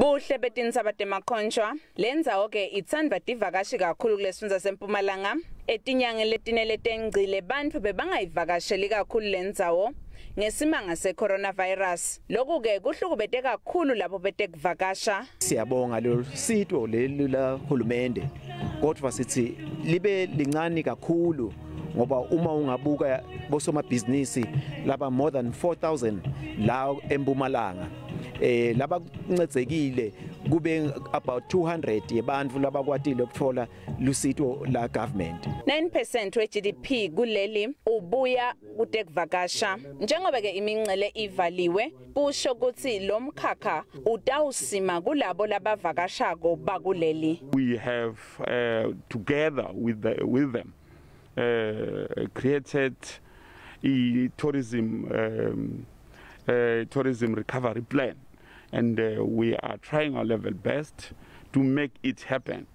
Buhle betinsaba temakhonjwa lenzawo ke ithandwa divakashi kakhulu kulesifundza sempumalanga etinyange letinele tengcile bantfu bebangayivakasheli kakhulu lenzawo ngesimanga secoronavirus loku ke kuhlukubete kakhulu labo betekuvakasha siyabonga lolu sitwo leli lahulumende kodwa sithi libe lincane kakhulu ngoba uma ungabuka bosomabhizinisi laba more than 4000 la empumalanga eh labancedzekile kube about 200 yebantu labakwatile ukuthola lusito la government 9% we GDP kuleli ubuya kude kuvakasha njengoba ke imincele ivaliwe kusho ukuthi lo mkhakha utawusima kulabo labavakashako bakuleli we have uh, together with the, with them uh, created a tourism um, uh, eh, tourism recovery plan and uh, we are trying our level best to make it happen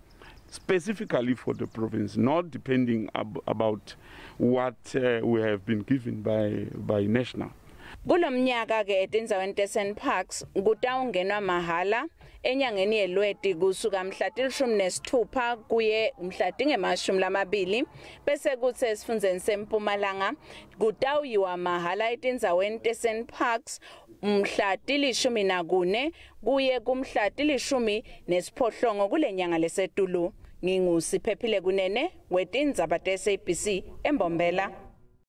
specifically for the province, not depending ab about what uh, we have been given by, by national. Kulomnyaka ke etindzaweni teSand Parks kutawungenwa mahala enyangeni yelweti kusuka mhla 16 kuye mhla tingemashumi lamabili bese kutse esifundzeni sempumalanga kutawuyiwa mahala etindzaweni teSand Parks mhla tilishumi nakune kuye kumhla tilishumi nesiphohlongo kulenyanga lesetulu ngingusiphephile kunene wetindzaba te-SABC embombela